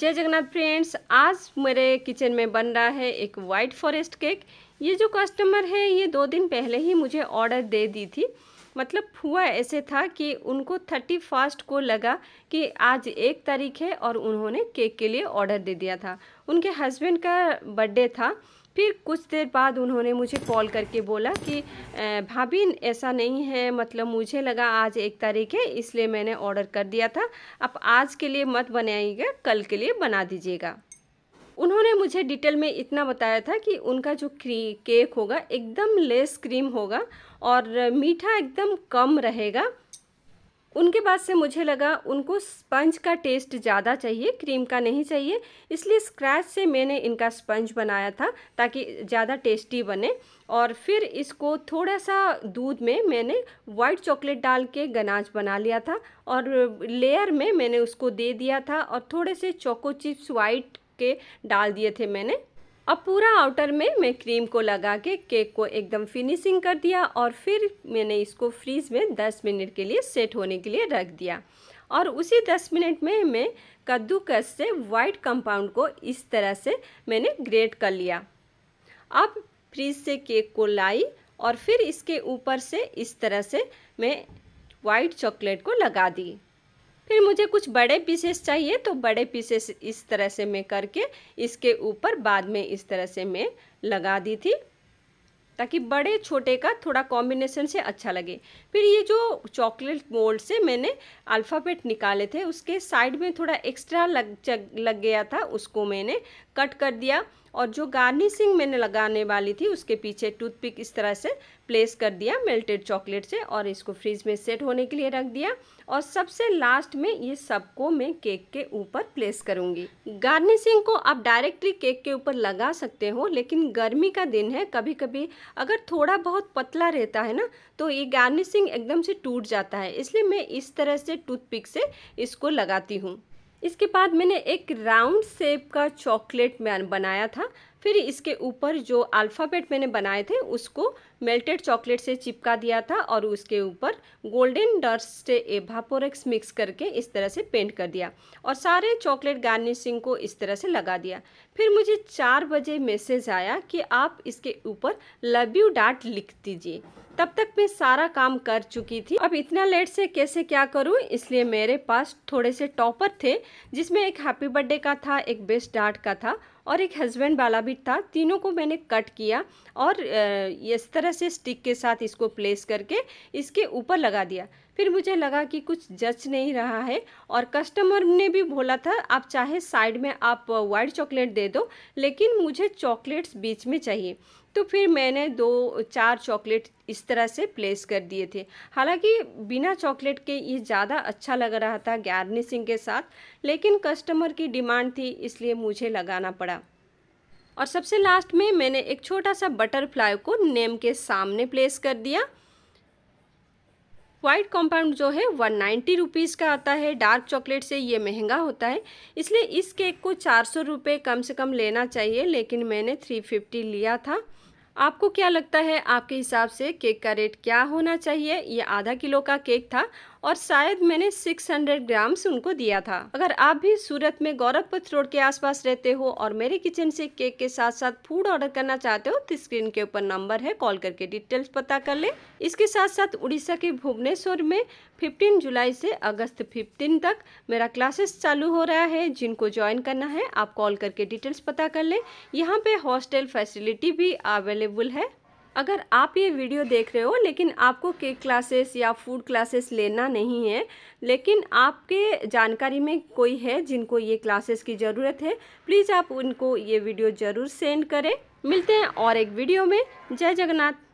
जय जगन्नाथ फ्रेंड्स आज मेरे किचन में बन रहा है एक वाइट फॉरेस्ट केक ये जो कस्टमर है ये दो दिन पहले ही मुझे ऑर्डर दे दी थी मतलब हुआ ऐसे था कि उनको थर्टी फर्स्ट को लगा कि आज एक तारीख है और उन्होंने केक के लिए ऑर्डर दे दिया था उनके हस्बैंड का बर्थडे था फिर कुछ देर बाद उन्होंने मुझे कॉल करके बोला कि भाभी ऐसा नहीं है मतलब मुझे लगा आज एक तारीख है इसलिए मैंने ऑर्डर कर दिया था आप आज के लिए मत बनाइएगा कल के लिए बना दीजिएगा उन्होंने मुझे डिटेल में इतना बताया था कि उनका जो क्री केक होगा एकदम लेस क्रीम होगा और मीठा एकदम कम रहेगा उनके बाद से मुझे लगा उनको स्पंज का टेस्ट ज़्यादा चाहिए क्रीम का नहीं चाहिए इसलिए स्क्रैच से मैंने इनका स्पंज बनाया था ताकि ज़्यादा टेस्टी बने और फिर इसको थोड़ा सा दूध में मैंने वाइट चॉकलेट डाल के गनाज बना लिया था और लेयर में मैंने उसको दे दिया था और थोड़े से चोको चिप्स वाइट के डाल दिए थे मैंने अब पूरा आउटर में मैं क्रीम को लगा के केक को एकदम फिनिशिंग कर दिया और फिर मैंने इसको फ्रीज में 10 मिनट के लिए सेट होने के लिए रख दिया और उसी 10 मिनट में मैं कद्दूकस से वाइट कंपाउंड को इस तरह से मैंने ग्रेट कर लिया अब फ्रीज से केक को लाई और फिर इसके ऊपर से इस तरह से मैं वाइट चॉकलेट को लगा दी फिर मुझे कुछ बड़े पीसेस चाहिए तो बड़े पीसेस इस तरह से मैं करके इसके ऊपर बाद में इस तरह से मैं लगा दी थी ताकि बड़े छोटे का थोड़ा कॉम्बिनेशन से अच्छा लगे फिर ये जो चॉकलेट मोल्ड से मैंने अल्फ़ाबेट निकाले थे उसके साइड में थोड़ा एक्स्ट्रा लग लग गया था उसको मैंने कट कर दिया और जो गार्निशिंग मैंने लगाने वाली थी उसके पीछे टूथपिक इस तरह से प्लेस कर दिया मेल्टेड चॉकलेट से और इसको फ्रिज में सेट होने के लिए रख दिया और सबसे लास्ट में ये सबको मैं केक के ऊपर प्लेस करूँगी गार्निशिंग को आप डायरेक्टली केक के ऊपर लगा सकते हो लेकिन गर्मी का दिन है कभी कभी अगर थोड़ा बहुत पतला रहता है ना तो ये गार्निशिंग एकदम से टूट जाता है इसलिए मैं इस तरह से टूथपिक से इसको लगाती हूँ इसके बाद मैंने एक राउंड शेप का चॉकलेट बनाया था फिर इसके ऊपर जो अल्फ़ाबेट मैंने बनाए थे उसको मेल्टेड चॉकलेट से चिपका दिया था और उसके ऊपर गोल्डन डस्ट से एभापोरेक्स मिक्स करके इस तरह से पेंट कर दिया और सारे चॉकलेट गार्निशिंग को इस तरह से लगा दिया फिर मुझे चार बजे मैसेज आया कि आप इसके ऊपर लव यू डाट लिख दीजिए तब तक मैं सारा काम कर चुकी थी अब इतना लेट से कैसे क्या करूँ इसलिए मेरे पास थोड़े से टॉपर थे जिसमें एक हैप्पी बर्थडे का था एक बेस्ट डार्ट का था और एक हस्बैंड वाला भी था तीनों को मैंने कट किया और इस तरह से स्टिक के साथ इसको प्लेस करके इसके ऊपर लगा दिया फिर मुझे लगा कि कुछ जच नहीं रहा है और कस्टमर ने भी बोला था आप चाहे साइड में आप वाइट चॉकलेट दे दो लेकिन मुझे चॉकलेट्स बीच में चाहिए तो फिर मैंने दो चार चॉकलेट इस तरह से प्लेस कर दिए थे हालांकि बिना चॉकलेट के ये ज़्यादा अच्छा लग रहा था गार्निशिंग के साथ लेकिन कस्टमर की डिमांड थी इसलिए मुझे लगाना पड़ा और सबसे लास्ट में मैंने एक छोटा सा बटरफ्लाई को नेम के सामने प्लेस कर दिया वाइट कॉम्पाउंड जो है वन नाइन्टी रुपीज़ का आता है डार्क चॉकलेट से ये महंगा होता है इसलिए इस केक को चार सौ रुपये कम से कम लेना चाहिए लेकिन मैंने थ्री फिफ्टी लिया था आपको क्या लगता है आपके हिसाब से केक का रेट क्या होना चाहिए ये आधा किलो का केक था और शायद मैंने 600 ग्राम्स उनको दिया था अगर आप भी सूरत में गौरखपथ रोड के आसपास रहते हो और मेरे किचन से केक के साथ साथ फूड ऑर्डर करना चाहते हो तो स्क्रीन के ऊपर नंबर है कॉल करके डिटेल्स पता कर ले इसके साथ साथ उड़ीसा के भुवनेश्वर में 15 जुलाई से अगस्त 15 तक मेरा क्लासेस चालू हो रहा है जिनको ज्वाइन करना है आप कॉल करके डिटेल्स पता कर लें यहाँ पे हॉस्टल फैसिलिटी भी अवेलेबल है अगर आप ये वीडियो देख रहे हो लेकिन आपको केक क्लासेस या फूड क्लासेस लेना नहीं है लेकिन आपके जानकारी में कोई है जिनको ये क्लासेस की ज़रूरत है प्लीज़ आप उनको ये वीडियो ज़रूर सेंड करें मिलते हैं और एक वीडियो में जय जगन्नाथ